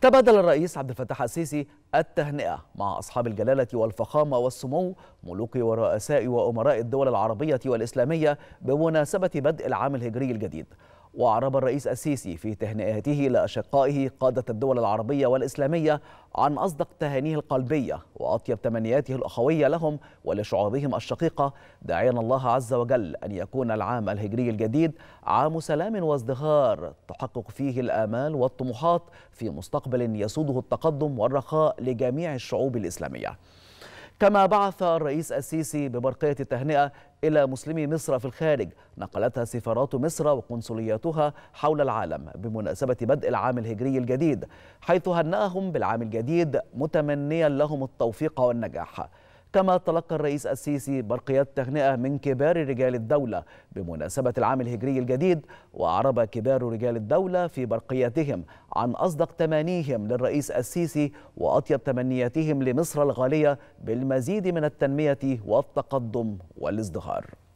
تبادل الرئيس عبد الفتاح السيسي التهنئة مع أصحاب الجلالة والفخامة والسمو ملوك ورؤساء وأمراء الدول العربية والإسلامية بمناسبة بدء العام الهجري الجديد وأعرب الرئيس السيسي في تهنئته لأشقائه قادة الدول العربية والإسلامية عن أصدق تهانيه القلبية وأطيب تمنياته الأخوية لهم ولشعوبهم الشقيقة داعيا الله عز وجل أن يكون العام الهجري الجديد عام سلام وازدهار تحقق فيه الآمال والطموحات في مستقبل يسوده التقدم والرخاء لجميع الشعوب الإسلامية كما بعث الرئيس السيسي ببرقية التهنئة إلى مسلمي مصر في الخارج نقلتها سفارات مصر وقنصلياتها حول العالم بمناسبة بدء العام الهجري الجديد حيث هنأهم بالعام الجديد متمنيا لهم التوفيق والنجاح كما تلقى الرئيس السيسي برقيات تهنئة من كبار رجال الدولة بمناسبة العام الهجري الجديد وأعرب كبار رجال الدولة في برقياتهم عن أصدق تمانيهم للرئيس السيسي وأطيب تمنياتهم لمصر الغالية بالمزيد من التنمية والتقدم والازدهار